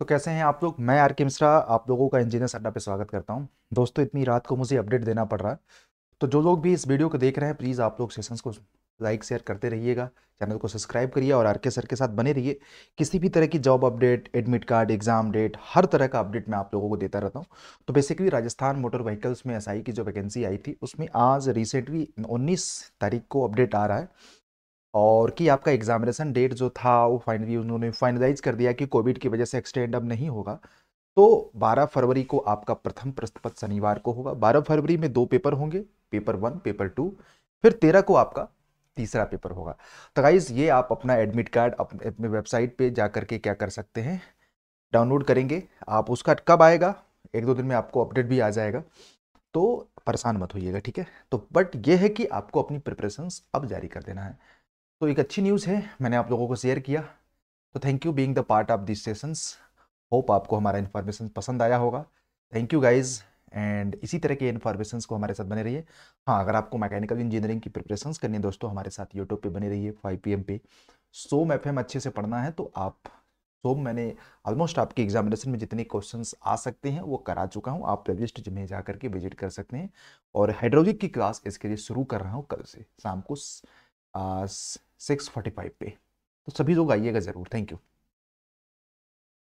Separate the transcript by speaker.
Speaker 1: तो कैसे हैं आप लोग मैं आर के मिश्रा आप लोगों का इंजीनियर अड्डा पे स्वागत करता हूं दोस्तों इतनी रात को मुझे अपडेट देना पड़ रहा है तो जो लोग भी इस वीडियो को देख रहे हैं प्लीज़ आप लोग सेशंस को लाइक शेयर करते रहिएगा चैनल को सब्सक्राइब करिए और आर के सर के साथ बने रहिए किसी भी तरह की job update admit card exam date हर तरह का अपडेट मैं आप लोगों को देता रहता हूँ तो बेसिकली राजस्थान मोटर व्हीकल्स में एस की जो वैकेंसी आई थी उसमें आज रिसेंटली उन्नीस तारीख को अपडेट आ रहा है और कि आपका एग्जामिनेशन डेट जो था वो फाइनली उन्होंने फाइनलाइज कर दिया कि कोविड की वजह से एक्सटेंड अब नहीं होगा तो 12 फरवरी को आपका प्रथम प्रस्तपद शनिवार को होगा 12 फरवरी में दो पेपर होंगे पेपर वन पेपर टू फिर तेरह को आपका तीसरा पेपर होगा तो गाइज ये आप अपना एडमिट कार्ड अपने अपने वेबसाइट पर जा करके क्या कर सकते हैं डाउनलोड करेंगे आप उसका कब आएगा एक दो दिन में आपको अपडेट भी आ जाएगा तो परेशान मत होइएगा ठीक है तो बट ये है कि आपको अपनी प्रिपरेशंस अब जारी कर देना है तो एक अच्छी न्यूज़ है मैंने आप लोगों को शेयर किया तो thank you being the part of this sessions hope आपको हमारा इन्फॉर्मेशन पसंद आया होगा थैंक यू गाइज़ एंड इसी तरह के इन्फॉर्मेशन को हमारे साथ बने रहिए हाँ अगर आपको मैकेनिकल इंजीनियरिंग की प्रिपरेशन करनी है दोस्तों हमारे साथ यूट्यूब पे बने रहिए फाइव पी पे सोम एफ अच्छे से पढ़ना है तो आप सोम मैंने ऑलमोस्ट आपके एग्जामिनेशन में जितने क्वेश्चन आ सकते हैं वो करा चुका हूँ आप प्लेलिस्ट में जा करके विजिट कर सकते हैं और हाइड्रोलिक की क्लास इसके लिए शुरू कर रहा हूँ कल से शाम को सिक्स फोर्टी फाइव पे तो सभी लोग आइएगा ज़रूर थैंक यू